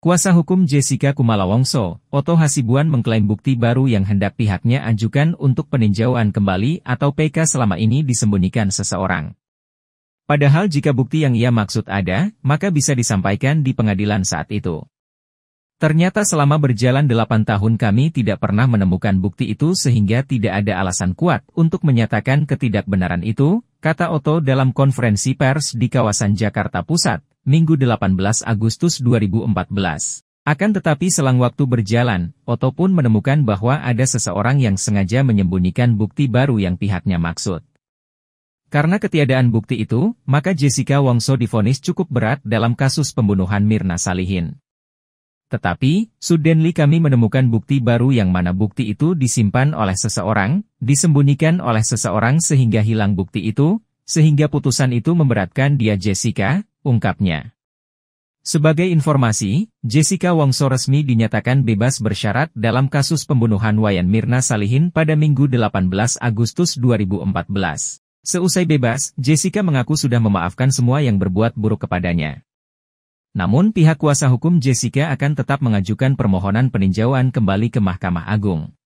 Kuasa hukum Jessica Kumala Wongso, Oto Hasibuan mengklaim bukti baru yang hendak pihaknya ajukan untuk peninjauan kembali atau PK selama ini disembunyikan seseorang. Padahal jika bukti yang ia maksud ada, maka bisa disampaikan di pengadilan saat itu. Ternyata selama berjalan 8 tahun kami tidak pernah menemukan bukti itu sehingga tidak ada alasan kuat untuk menyatakan ketidakbenaran itu, kata Oto dalam konferensi pers di kawasan Jakarta Pusat, Minggu 18 Agustus 2014. Akan tetapi selang waktu berjalan, Otto pun menemukan bahwa ada seseorang yang sengaja menyembunyikan bukti baru yang pihaknya maksud. Karena ketiadaan bukti itu, maka Jessica Wongso difonis cukup berat dalam kasus pembunuhan Mirna Salihin. Tetapi, suddenly kami menemukan bukti baru yang mana bukti itu disimpan oleh seseorang, disembunyikan oleh seseorang sehingga hilang bukti itu, sehingga putusan itu memberatkan dia Jessica, ungkapnya. Sebagai informasi, Jessica Wongso resmi dinyatakan bebas bersyarat dalam kasus pembunuhan Wayan Mirna Salihin pada Minggu 18 Agustus 2014. Seusai bebas, Jessica mengaku sudah memaafkan semua yang berbuat buruk kepadanya. Namun pihak kuasa hukum Jessica akan tetap mengajukan permohonan peninjauan kembali ke Mahkamah Agung.